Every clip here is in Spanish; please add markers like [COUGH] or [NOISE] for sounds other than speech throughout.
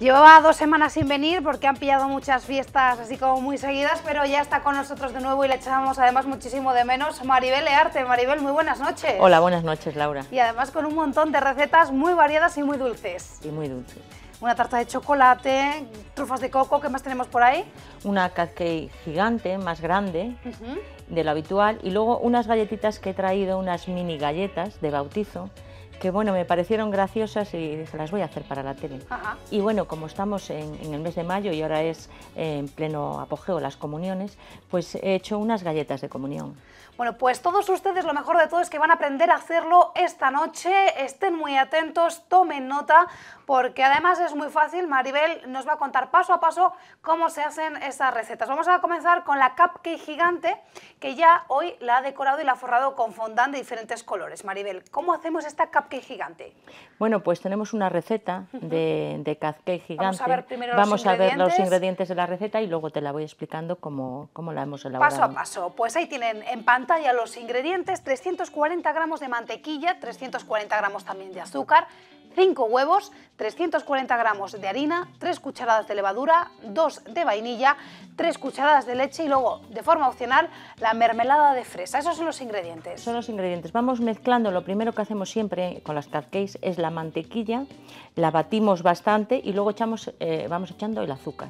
Llevaba dos semanas sin venir porque han pillado muchas fiestas así como muy seguidas, pero ya está con nosotros de nuevo y le echamos además muchísimo de menos Maribel Arte. Maribel, muy buenas noches. Hola, buenas noches, Laura. Y además con un montón de recetas muy variadas y muy dulces. Y muy dulces. Una tarta de chocolate, trufas de coco, ¿qué más tenemos por ahí? Una cupcake gigante, más grande de lo habitual, y luego unas galletitas que he traído, unas mini galletas de bautizo, que bueno, me parecieron graciosas y dije, las voy a hacer para la tele. Y bueno, como estamos en, el mes de mayo y ahora es eh, en pleno apogeo las comuniones, pues he hecho unas galletas de comunión. Bueno, pues todos ustedes, lo mejor de todo es que van a aprender a hacerlo esta noche. Estén muy atentos, tomen nota, porque además es muy fácil. Maribel nos va a contar paso a paso cómo se hacen esas recetas. Vamos a comenzar con la cupcake gigante, que ya hoy la ha decorado y la ha forrado con fondant de diferentes colores. Maribel, ¿cómo hacemos esta cupcake? gigante? Bueno, pues tenemos una receta de, de gigante. Vamos a ver los, ingredientes. de la receta y luego te la voy explicando cómo, cómo la hemos elaborado. Paso a paso. Pues ahí tienen en pantalla los ingredientes, 340 gramos de mantequilla, 340 gramos también de azúcar, 5 huevos, 340 gramos de harina, 3 cucharadas de levadura, 2 de vainilla, 3 cucharadas de leche y luego, de forma opcional, la mermelada de fresa. Esos son los ingredientes. Son los ingredientes. Vamos mezclando. Lo primero que hacemos siempre con las cupcakes es la mantequilla, la batimos bastante y luego echamos, eh, vamos echando el azúcar.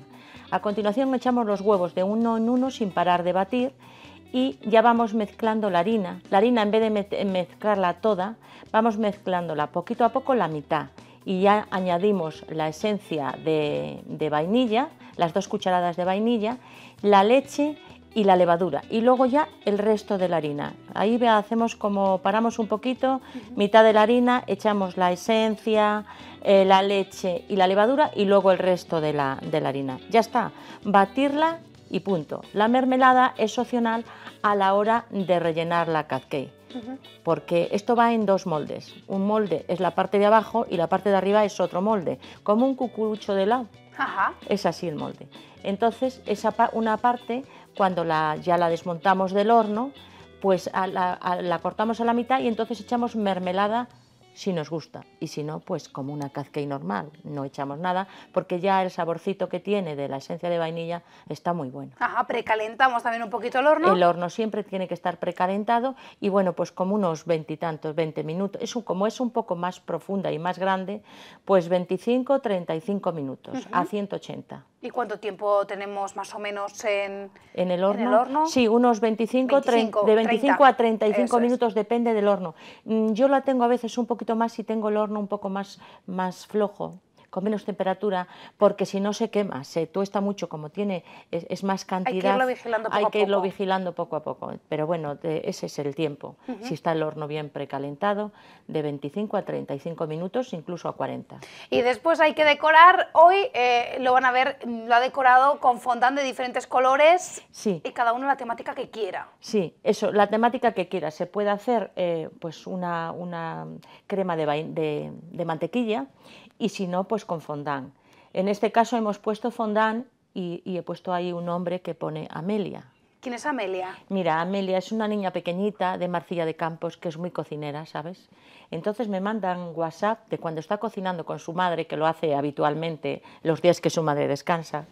A continuación echamos los huevos de uno en uno sin parar de batir y ya vamos mezclando la harina. La harina en vez de mezclarla toda, vamos mezclándola poquito a poco la mitad y ya añadimos la esencia de, vainilla, las dos cucharadas de vainilla, la leche y la levadura y luego ya el resto de la harina. Ahí hacemos como paramos un poquito, mitad de la harina, echamos la esencia, eh, la leche y la levadura y luego el resto de la, de la harina. Ya está, batirla y punto. La mermelada es opcional a la hora de rellenar la cupcake, porque esto va en dos moldes. Un molde es la parte de abajo y la parte de arriba es otro molde, como un cucurucho de lado Es así el molde. Entonces, esa una parte, cuando ya la desmontamos del horno, pues la, la cortamos a la mitad y entonces echamos mermelada si nos gusta y si no, pues como una cazquey normal, no echamos nada porque ya el saborcito que tiene de la esencia de vainilla está muy bueno. Ajá, precalentamos también un poquito el horno. El horno siempre tiene que estar precalentado y bueno, pues como unos veintitantos, veinte minutos, es un, como es un poco más profunda y más grande, pues 25, 35 minutos a 180. ¿Y cuánto tiempo tenemos más o menos en, el, horno? Sí, unos 25, 30 de 25 a 35 minutos, depende del horno. Mm, yo la tengo a veces un poquito más y tengo el horno un poco más, más flojo con menos temperatura, porque si no se quema, se tuesta mucho, como tiene, es, más cantidad. Hay que irlo vigilando poco a poco. Pero bueno, ese es el tiempo. Si está el horno bien precalentado, de 25 a 35 minutos, incluso a 40. Y después hay que decorar. Hoy eh, lo van a ver, lo ha decorado con fondant de diferentes colores. Sí. Y cada uno la temática que quiera. Sí, eso, la temática que quiera. Se puede hacer eh, pues una, crema de, de, de mantequilla y si no, pues con fondant. En este caso hemos puesto fondant y, he puesto ahí un nombre que pone Amelia. ¿Quién es Amelia? Mira, Amelia es una niña pequeñita de Marcilla de Campos que es muy cocinera, ¿sabes? Entonces me mandan WhatsApp de cuando está cocinando con su madre, que lo hace habitualmente los días que su madre descansa.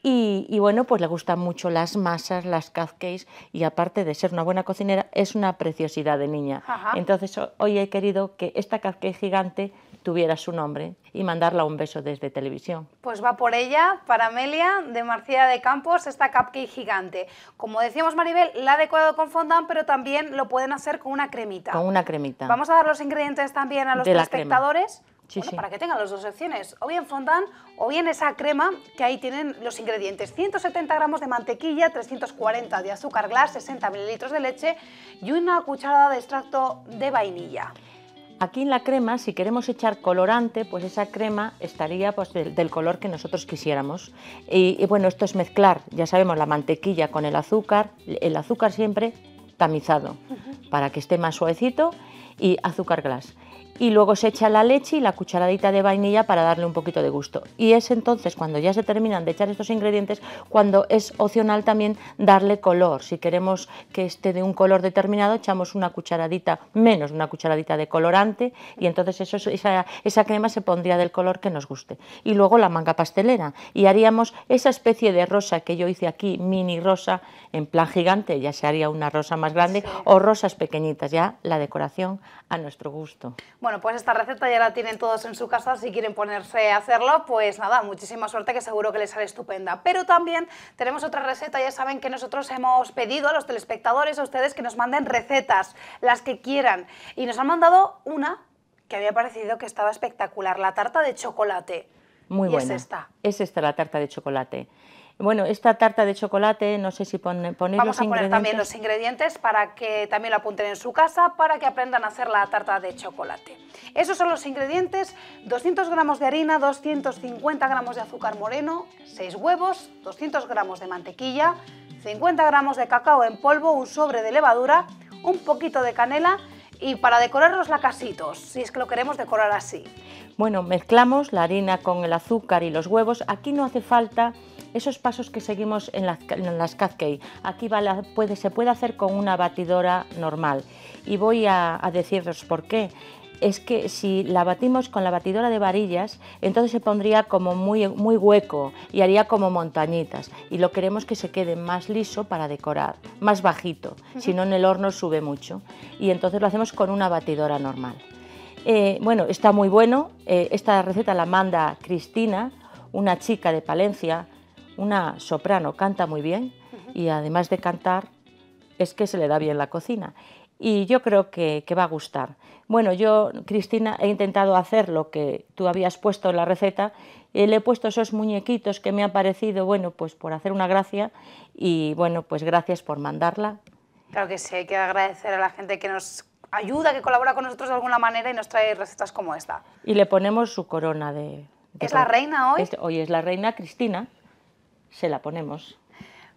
Y, bueno, pues le gustan mucho las masas, las cupcakes y aparte de ser una buena cocinera, es una preciosidad de niña. Entonces hoy he querido que esta cupcake gigante tuviera su nombre y mandarla un beso desde televisión. Pues va por ella, para Amelia, de Marcía de Campos, esta cupcake gigante. Como decíamos Maribel, la ha decorado con fondant, pero también lo pueden hacer con una cremita. Con una cremita. Vamos a dar los ingredientes también a los espectadores. para que tengan las dos opciones, o bien fondant o bien esa crema que ahí tienen los ingredientes. 170 gramos de mantequilla, 340 de azúcar glass, 60 mililitros de leche y una cucharada de extracto de vainilla. Aquí en la crema, si queremos echar colorante, pues esa crema estaría pues, del, color que nosotros quisiéramos. Y, bueno, esto es mezclar, ya sabemos, la mantequilla con el azúcar, el azúcar siempre tamizado, para que esté más suavecito, y azúcar glass y luego se echa la leche y la cucharadita de vainilla para darle un poquito de gusto. Y es entonces cuando ya se terminan de echar estos ingredientes cuando es opcional también darle color. Si queremos que esté de un color determinado, echamos una cucharadita menos una cucharadita de colorante y entonces eso, esa, crema se pondría del color que nos guste. Y luego la manga pastelera y haríamos esa especie de rosa que yo hice aquí, mini rosa en plan gigante, ya se haría una rosa más grande o rosas pequeñitas, ya la decoración a nuestro gusto. Bueno, pues esta receta ya la tienen todos en su casa, si quieren ponerse a hacerlo, pues nada, muchísima suerte que seguro que les sale estupenda. Pero también tenemos otra receta, ya saben que nosotros hemos pedido a los telespectadores, a ustedes, que nos manden recetas, las que quieran. Y nos han mandado una que había parecido que estaba espectacular, la tarta de chocolate. Muy buena. Es esta. Es esta la tarta de chocolate. Bueno, esta tarta de chocolate, no sé si ponemos Vamos a poner también los ingredientes para que también lo apunten en su casa, para que aprendan a hacer la tarta de chocolate. Esos son los ingredientes, 200 gramos de harina, 250 gramos de azúcar moreno, 6 huevos, 200 gramos de mantequilla, 50 gramos de cacao en polvo, un sobre de levadura, un poquito de canela y para decorar los lacasitos, si es que lo queremos decorar así. Bueno, mezclamos la harina con el azúcar y los huevos. Aquí no hace falta esos pasos que seguimos en, las cupcakes. Aquí se puede hacer con una batidora normal y voy a, deciros por qué es que si la batimos con la batidora de varillas, entonces se pondría como muy, muy hueco y haría como montañitas. Y lo queremos que se quede más liso para decorar, más bajito, si no en el horno sube mucho. Y entonces lo hacemos con una batidora normal. Eh, bueno, está muy bueno. Eh, esta receta la manda Cristina, una chica de Palencia, una soprano canta muy bien y además de cantar es que se le da bien la cocina. Y yo creo que, va a gustar. Bueno, yo, Cristina, he intentado hacer lo que tú habías puesto en la receta. Eh, le he puesto esos muñequitos que me han parecido, bueno, pues por hacer una gracia. Y bueno, pues gracias por mandarla. Claro que sí, hay que agradecer a la gente que nos ayuda, que colabora con nosotros de alguna manera y nos trae recetas como esta. Y le ponemos su corona de... ¿Es la reina hoy? hoy es la reina Cristina se la ponemos.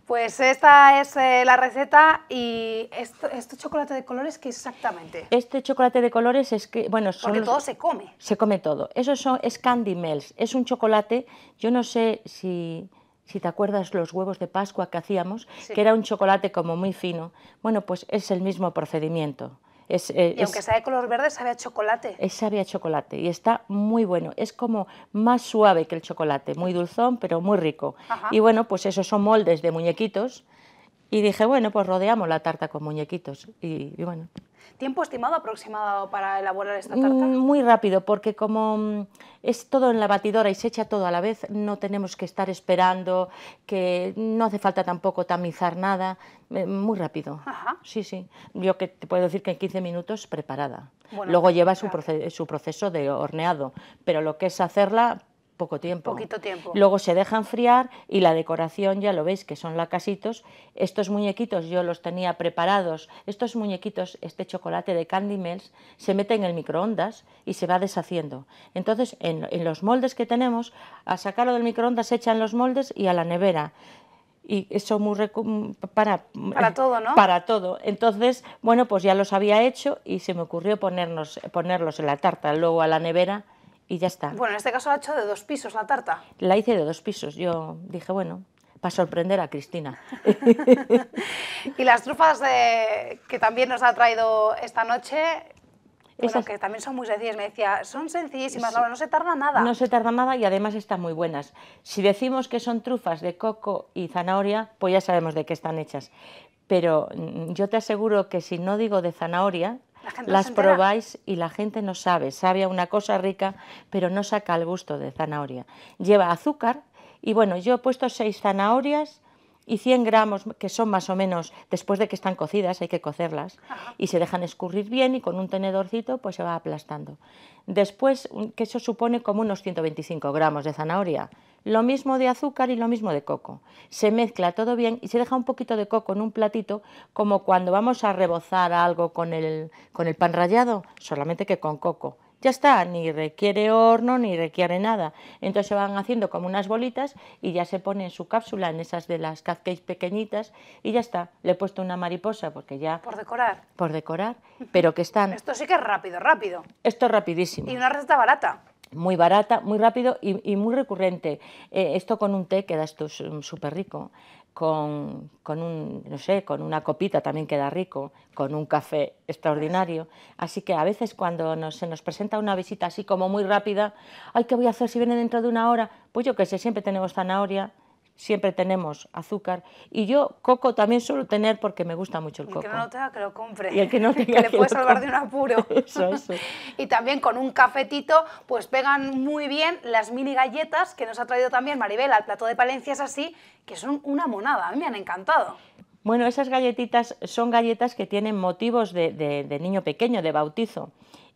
Pues esta es eh, la receta y este chocolate de colores, ¿qué exactamente? Este chocolate de colores es que, bueno... Porque todo se come. Se come todo. Eso son, es candy es un chocolate, yo no sé si, si te acuerdas los huevos de Pascua que hacíamos, que era un chocolate como muy fino. Bueno, pues es el mismo procedimiento. Eh, y aunque sabe de color verde, sabe a chocolate. Es, sabe a chocolate y está muy bueno. Es como más suave que el chocolate, muy dulzón, pero muy rico. Y bueno, pues esos son moldes de muñequitos y dije, bueno, pues rodeamos la tarta con muñequitos. Y, bueno. ¿Tiempo estimado aproximado para elaborar esta mm, tarta? Muy rápido, porque como mm, es todo en la batidora y se echa todo a la vez, no tenemos que estar esperando, que no hace falta tampoco tamizar nada, eh, muy rápido. Ajá. Sí, sí. Yo que te puedo decir que en 15 minutos preparada. Luego lleva su, su proceso de horneado, pero lo que es hacerla poco tiempo. Poquito tiempo. Luego se deja enfriar y la decoración, ya lo veis, que son lacasitos. Estos muñequitos yo los tenía preparados. Estos muñequitos, este chocolate de Candy Melts, se mete en el microondas y se va deshaciendo. Entonces, en, los moldes que tenemos, a sacarlo del microondas se echan los moldes y a la nevera y eso muy para para todo, ¿no? Para todo. Entonces, bueno, pues ya los había hecho y se me ocurrió ponernos ponerlos en la tarta, luego a la nevera y ya está. Bueno, en este caso la ha hecho de dos pisos la tarta. La hice de dos pisos. Yo dije, bueno, para sorprender a Cristina. [LAUGHS] y las trufas que también nos ha traído esta noche, que también son muy sencillas, me decía, son sencillísimas, no, se tarda nada. No se tarda nada y además están muy buenas. Si decimos que son trufas de coco y zanahoria, pues ya sabemos de qué están hechas. Pero mm, yo te aseguro que si no digo de zanahoria, las probáis y la gente no sabe. Sabe a una cosa rica, pero no saca el gusto de zanahoria. Lleva azúcar y bueno, yo he puesto seis zanahorias y 100 gramos, que son más o menos, después de que están cocidas, hay que cocerlas, y se dejan escurrir bien y con un tenedorcito pues se va aplastando. Después, que eso supone como unos 125 gramos de zanahoria lo mismo de azúcar y lo mismo de coco. Se mezcla todo bien y se deja un poquito de coco en un platito, como cuando vamos a rebozar algo con el, con el pan rallado, solamente que con coco. Ya está, ni requiere horno ni requiere nada. Entonces se van haciendo como unas bolitas y ya se pone en su cápsula, en esas de las cupcakes pequeñitas, y ya está. Le he puesto una mariposa porque ya. Por decorar. Por decorar, pero que están. Esto sí que es rápido, rápido. Esto es rapidísimo. Y una receta barata muy barata, muy rápido y, muy recurrente. Eh, esto con un té queda esto súper mm, rico, con, con, un, no sé, con una copita también queda rico, con un café extraordinario. Así que a veces cuando nos, se nos presenta una visita así como muy rápida, ay, ¿qué voy a hacer si viene dentro de una hora? Pues yo que sé, siempre tenemos zanahoria, siempre tenemos azúcar. Y yo coco también suelo tener porque me gusta mucho el, coco. El que no tenga que lo compre. Y el que no [LAUGHS] tenga le puede salvar de un apuro. [LAUGHS] [LAUGHS] y también con un cafetito, pues pegan muy bien las mini galletas que nos ha traído también Maribel al plato de Palencia, así, que son una monada. A mí me han encantado. Bueno, esas galletitas son galletas que tienen motivos de, niño pequeño, de bautizo.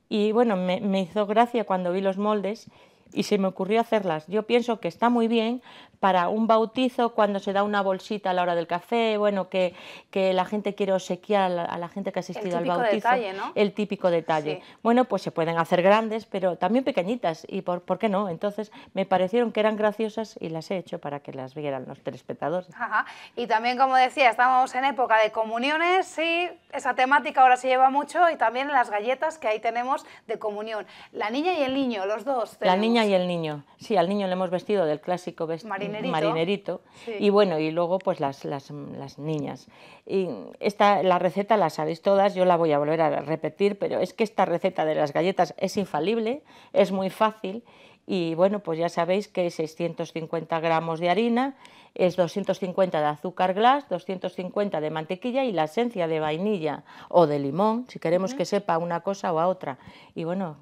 Y bueno, me hizo gracia cuando vi los moldes y se me ocurrió hacerlas. Yo pienso que está muy bien para un bautizo cuando se da una bolsita a la hora del café, bueno, que, que la gente quiere obsequiar a la, gente que ha asistido al bautizo. Detalle, ¿no? El típico detalle. Bueno, pues se pueden hacer grandes, pero también pequeñitas, y por, por, qué no? Entonces me parecieron que eran graciosas y las he hecho para que las vieran los telespectadores. Ajá. Y también, como decía, estamos en época de comuniones y esa temática ahora se lleva mucho y también las galletas que ahí tenemos de comunión. La niña y el niño, los dos y el niño. Sí, al niño le hemos vestido del clásico vestido marinerito. Y bueno, y luego pues las, las, niñas. Y esta, la receta la sabéis todas, yo la voy a volver a repetir, pero es que esta receta de las galletas es infalible, es muy fácil y bueno, pues ya sabéis que 650 gramos de harina, es 250 de azúcar glass, 250 de mantequilla y la esencia de vainilla o de limón, si queremos que sepa una cosa o a otra. Y bueno,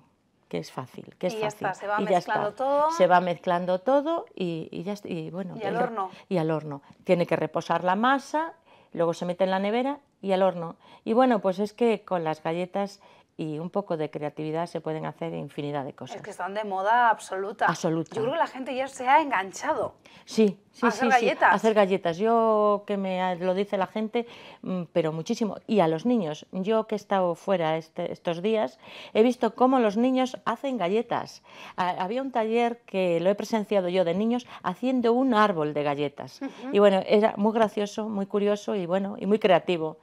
que es fácil, que es y ya Está, se va mezclando todo. Se va mezclando todo y, y ya bueno. Y al horno. Tiene que reposar la masa, luego se mete en la nevera y al horno. Y bueno, pues es que con las galletas y un poco de creatividad se pueden hacer infinidad de cosas. Es que están de moda absoluta. Absoluta. Yo creo que la gente ya se ha enganchado. Sí, a hacer galletas. hacer galletas. Yo que me ah, lo dice la gente, mm, pero muchísimo. Y a los niños. Yo que he estado fuera este, estos días, he visto cómo los niños hacen galletas. Ah, había un taller que lo he presenciado yo de niños haciendo un árbol de galletas. Y bueno, era muy gracioso, muy curioso y bueno, y muy creativo.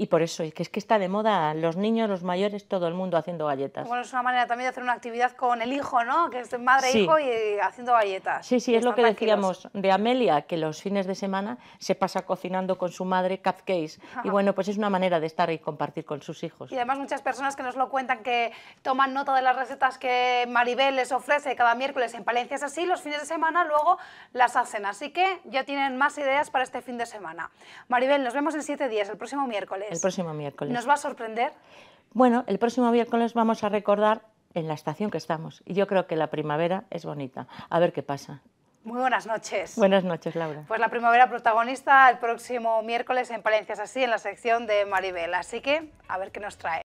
Y por eso, es que, es que está de moda los niños, los mayores, todo el mundo haciendo galletas. Bueno, es una manera también de hacer una actividad con el hijo, ¿no? Que es madre-hijo e y haciendo galletas. Sí, sí, es lo que decíamos de Amelia, que los fines de semana se pasa cocinando con su madre cupcakes. Y bueno, pues es una manera de estar y compartir con sus hijos. Y además muchas personas que nos lo cuentan, que toman nota de las recetas que Maribel les ofrece cada miércoles en Palencia, es así, los fines de semana luego las hacen. Así que ya tienen más ideas para este fin de semana. Maribel, nos vemos en siete días, el próximo miércoles. El próximo miércoles. ¿Nos va a sorprender? Bueno, el próximo miércoles vamos a recordar en la estación que estamos. Y yo creo que la primavera es bonita. A ver qué pasa. Muy buenas noches. Buenas noches, Laura. Pues la primavera protagonista el próximo miércoles en Palencias, así en la sección de Maribel. Así que a ver qué nos trae.